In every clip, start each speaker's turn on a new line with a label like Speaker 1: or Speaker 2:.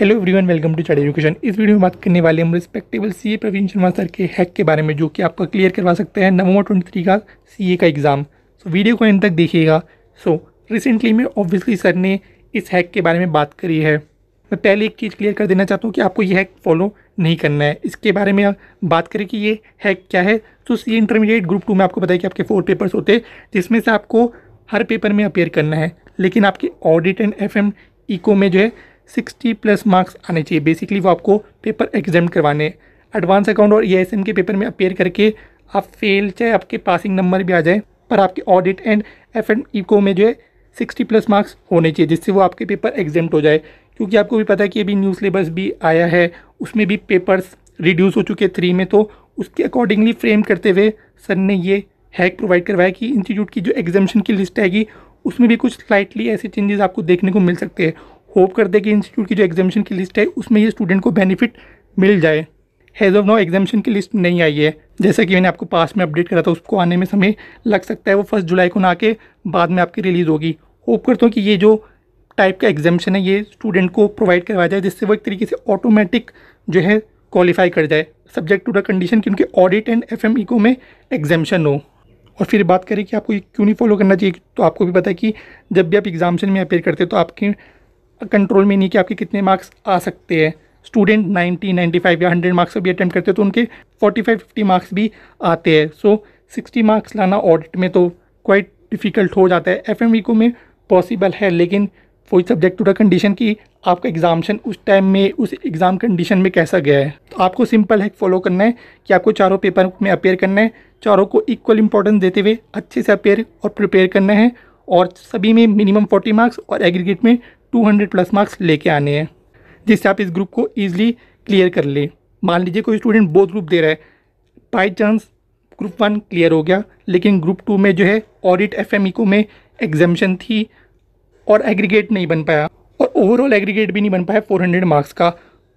Speaker 1: hello everyone welcome to child education इस video में बात करने वाले हम respectable CA Praveen Sharma sir के हैक के बारे में जो कि आपका क्लियर करवा सकते हैं नवंबर ट्वेंटी थ्री का सीए का एग्ज़ाम सो so, वीडियो को एंड तक देखिएगा सो रिसेंटली में ऑब्वियसली सर ने इस हैक के बारे में बात करी है मैं पहले एक चीज़ क्लियर कर देना चाहता हूँ कि आपको ये हैक फॉलो नहीं करना है इसके बारे में बात करें कि ये हैक क्या है तो सी इंटरमीडिएट ग्रुप टू में आपको बताया कि आपके फोर पेपर्स होते हैं जिसमें से आपको हर पेपर में अपेयर करना है लेकिन आपके audit and F M eco में जो है सिक्सटी प्लस मार्क्स आने चाहिए बेसिकली वो आपको पेपर एग्जाम करवाने एडवांस अकाउंट और ई के पेपर में अपेयर करके आप फेल चाहे आपके पासिंग नंबर भी आ जाए पर आपके audit and F and eco में जो है सिक्सटी प्लस मार्क्स होने चाहिए जिससे वो आपके पेपर एग्जाम हो जाए क्योंकि आपको भी पता है कि अभी न्यू सिलेबस भी आया है उसमें भी पेपर्स रिड्यूस हो चुके हैं थ्री में तो उसके अकॉर्डिंगली फ्रेम करते हुए सर ने ये हैक प्रोवाइड करवाया कि इंस्टीट्यूट की जो एग्जामेशन की लिस्ट आएगी उसमें भी कुछ स्लाइटली ऐसे चेंजेस आपको देखने को मिल सकते हैं होप करते हैं कि इंस्टीट्यूट की जो एग्जामिशन की लिस्ट है उसमें ये स्टूडेंट को बेनिफिट मिल जाए हैज़ ऑफ नो एग्जामेशन की लिस्ट नहीं आई है जैसा कि मैंने आपको पास में अपडेट करा था उसको आने में समय लग सकता है वो फर्स्ट जुलाई को ना आके बाद में आपकी रिलीज़ होगी होप करता हूँ कि ये जो टाइप का एग्जामिशन है ये स्टूडेंट को प्रोवाइड करवाया जाए जिससे वो एक तरीके से ऑटोमेटिक जो है क्वालिफाई कर जाए सब्जेक्ट टू द कंडीशन कि उनके ऑडिट एंड एफ एम को में एग्जामिशन हो और फिर बात करें कि आपको ये क्यों नहीं फॉलो करना चाहिए तो आपको भी पता है कि जब भी आप एग्जामेशन में अपेयर करते हो तो आपकी कंट्रोल में नहीं कि आपके कितने मार्क्स आ सकते हैं स्टूडेंट 90, 95 या 100 मार्क्स भी अटैम्प्ट करते हैं तो उनके 45, 50 मार्क्स भी आते हैं सो so, 60 मार्क्स लाना ऑडिट में तो क्वाइट डिफ़िकल्ट हो जाता है एफ को में पॉसिबल है लेकिन कोई सब्जेक्ट टू द कंडीशन की आपका एग्जामेशन उस टाइम में उस एग्ज़ाम कंडीशन में कैसा गया है तो आपको सिंपल है फॉलो करना है कि आपको चारों पेपर में अपेयर करना है चारों को इक्वल इंपॉर्टेंस देते हुए अच्छे से अपेयर और प्रिपेयर करना है और सभी में मिनिमम 40 मार्क्स और एग्रीगेट में हंड्रेड प्लस मार्क्स लेके आने हैं जिससे आप इस ग्रुप को ईजिली क्लियर कर लें मान लीजिए कोई स्टूडेंट बोथ ग्रुप दे रहा है by chance group one clear हो गया लेकिन ग्रुप टू में जो है ऑडिट एफ एम को में एग्जामेशन थी और एग्रीगेट नहीं बन पाया और ओवरऑल एग्रीगेट भी नहीं बन पाया 400 मार्क्स का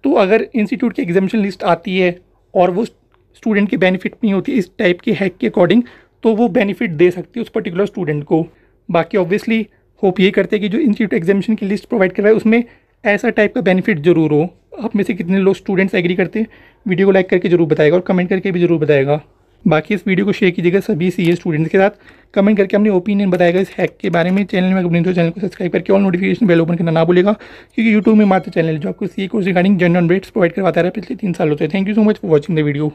Speaker 1: तो अगर इंस्टीट्यूट की एग्जामेशन लिस्ट आती है और वो स्टूडेंट के बेनिफिट नहीं होती इस टाइप के हैक के अकॉर्डिंग तो वो बेनिफिट दे सकती है उस पर्टिकुलर स्टूडेंट को बाकी ऑब्वियसली होप यही करते हैं कि जो इंस्टीट्यूट एग्जामिशन की लिस्ट प्रोवाइड करवाए उसमें ऐसा टाइप का बेनिफिट जरूर हो आप में से कितने लोग स्टूडेंट्स एग्री करते हैं वीडियो को लाइक करके जरूर बताएगा और कमेंट करके भी जरूर बताएगा बाकी इस वीडियो को शेयर कीजिएगा सभी सी स्टूडेंट्स के साथ कमेंट करके अपने ओपिनियन बताएगा इस हैक के बारे में चैनल में अपने तो चैनल को सब्सक्राइब करके ऑल नोटिफिकेशन बेल ओपन करना ना भूलेगा क्योंकि यूट्यूब में मात्र चैनल जो आपको C course regarding general updates provide करवाता है पिछले तीन सालों से thank you so much for watching the video